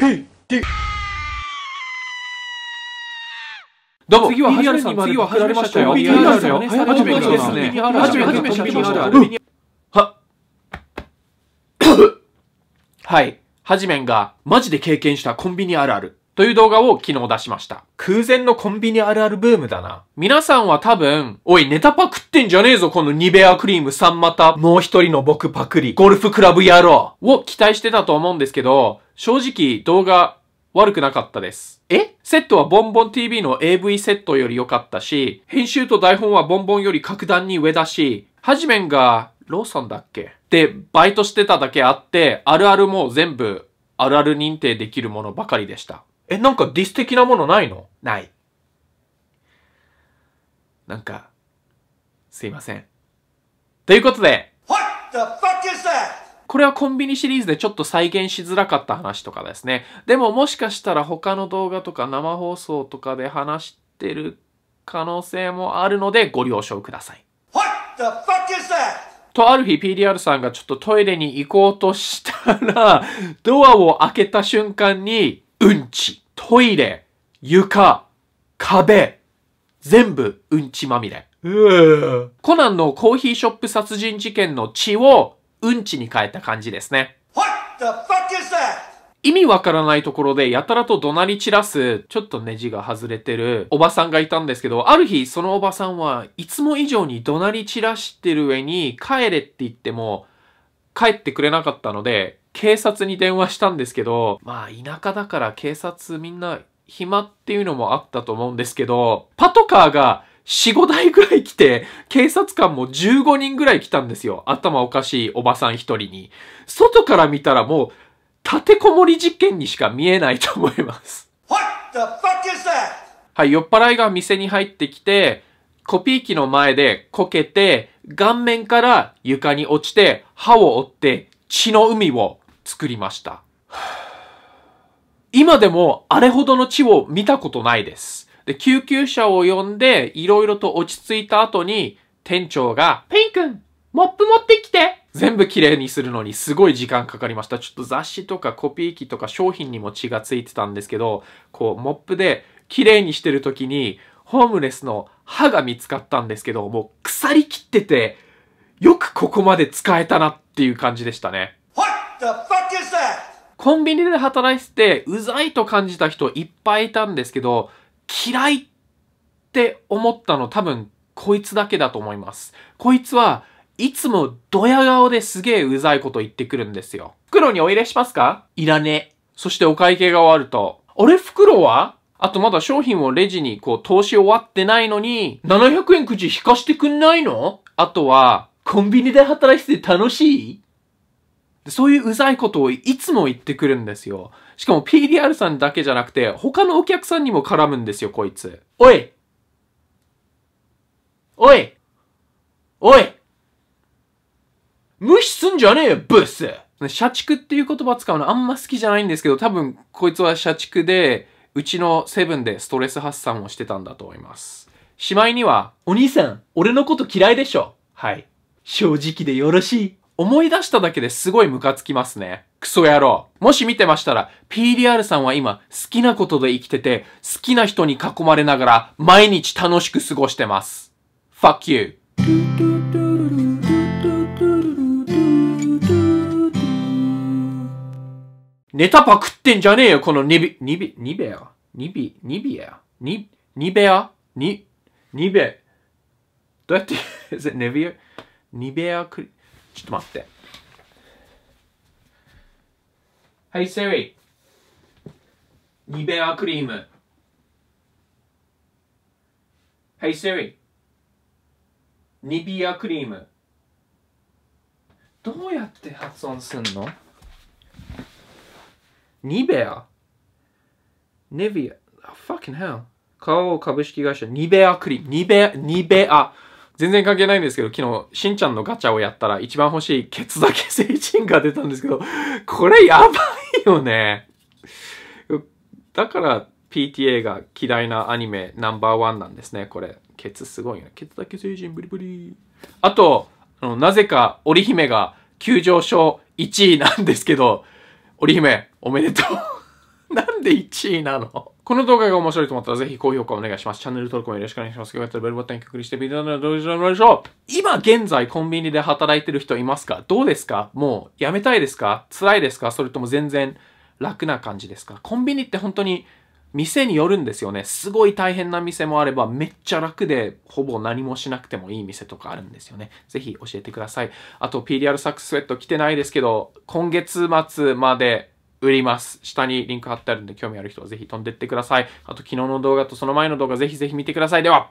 PT! どうも次は PDR さ次は始めましたよ。PDR さん初めてですね。初めて始めました。は、はい。はじめんが、マジで経験したコンビニあるある。という動画を昨日出しました。空前のコンビニあるあるブームだな。皆さんは多分、おい、ネタパクってんじゃねえぞ、このニベアクリーム3また、もう一人の僕パクリ、ゴルフクラブ野郎を期待してたと思うんですけど、正直動画悪くなかったです。えセットはボンボン TV の AV セットより良かったし、編集と台本はボンボンより格段に上だし、はじめんがローソンだっけで、バイトしてただけあって、あるあるも全部あるある認定できるものばかりでした。え、なんかディス的なものないのない。なんか、すいません。ということで、What the fuck is that? これはコンビニシリーズでちょっと再現しづらかった話とかですね。でももしかしたら他の動画とか生放送とかで話してる可能性もあるのでご了承ください。とある日 PDR さんがちょっとトイレに行こうとしたら、ドアを開けた瞬間に、うんち、トイレ、床、壁、全部うんちまみれ。コナンのコーヒーショップ殺人事件の血をうんちに変えた感じですね。意味わからないところでやたらと怒鳴り散らす、ちょっとネジが外れてるおばさんがいたんですけど、ある日そのおばさんはいつも以上に怒鳴り散らしてる上に帰れって言っても帰ってくれなかったので、警察に電話したんですけど、まあ田舎だから警察みんな暇っていうのもあったと思うんですけど、パトカーが4、5台ぐらい来て、警察官も15人ぐらい来たんですよ。頭おかしいおばさん一人に。外から見たらもう、立てこもり実験にしか見えないと思います。はい、酔っ払いが店に入ってきて、コピー機の前でこけて、顔面から床に落ちて、歯を折って、血の海を作りました。今でもあれほどの血を見たことないです。で、救急車を呼んで、いろいろと落ち着いた後に、店長が、ペイ君、モップ持ってきて全部綺麗にするのにすごい時間かかりました。ちょっと雑誌とかコピー機とか商品にも血がついてたんですけど、こう、モップで綺麗にしてる時に、ホームレスの歯が見つかったんですけど、もう腐りきってて、よくここまで使えたなっていう感じでしたね。コンビニで働いてて、うざいと感じた人いっぱいいたんですけど、嫌いって思ったの多分こいつだけだと思います。こいつはいつもドヤ顔ですげえうざいこと言ってくるんですよ。袋にお入れしますかいらねそしてお会計が終わると、あれ袋はあとまだ商品をレジにこう投資終わってないのに、700円くじ引かしてくんないのあとは、コンビニで働いてて楽しいでそういううざいことをいつも言ってくるんですよ。しかも PDR さんだけじゃなくて、他のお客さんにも絡むんですよ、こいつ。おいおいおい無視すんじゃねえよ、ブス社畜っていう言葉使うのあんま好きじゃないんですけど、多分こいつは社畜で、うちのセブンでストレス発散をしてたんだと思います。しまいには、お兄さん、俺のこと嫌いでしょはい。正直でよろしい。思い出しただけですごいムカつきますね。クソ野郎。もし見てましたら、PDR さんは今、好きなことで生きてて、好きな人に囲まれながら、毎日楽しく過ごしてます。Fuck you. ネタパクってんじゃねえよ、このニビ、ニビ、ニベア。ニビ、ニビア。ニ、ニベアニ、ニベ。どうやって、ネビア、ニベアクリ、ちょっと待って。Hey Siri! ニベアクリーム。Hey Siri! ニビアクリーム。どうやって発音すんのニベアネビア。Oh, fucking hell. 顔株式会社ニベアクリーム。ニベア、ニベア。全然関係ないんですけど、昨日、しんちゃんのガチャをやったら一番欲しいケツだけ成人が出たんですけど、これやばいよね。だから PTA が嫌いなアニメナンバーワンなんですね、これ。ケツすごいよね。ケツだけ成人ブリブリ。あと、あの、なぜか織姫が急上昇1位なんですけど、織姫、おめでとう。なんで1位なのこの動画が面白いと思ったらぜひ高評価お願いします。チャンネル登録もよろしくお願いします。よかったらベルボタンクリックしてビデオなどどうぞしょう。今現在コンビニで働いてる人いますかどうですかもうやめたいですか辛いですかそれとも全然楽な感じですかコンビニって本当に店によるんですよね。すごい大変な店もあれば、めっちゃ楽で、ほぼ何もしなくてもいい店とかあるんですよね。ぜひ教えてください。あと、PDR サックスウェット着てないですけど、今月末まで売ります。下にリンク貼ってあるんで、興味ある人はぜひ飛んでってください。あと、昨日の動画とその前の動画ぜひぜひ見てください。では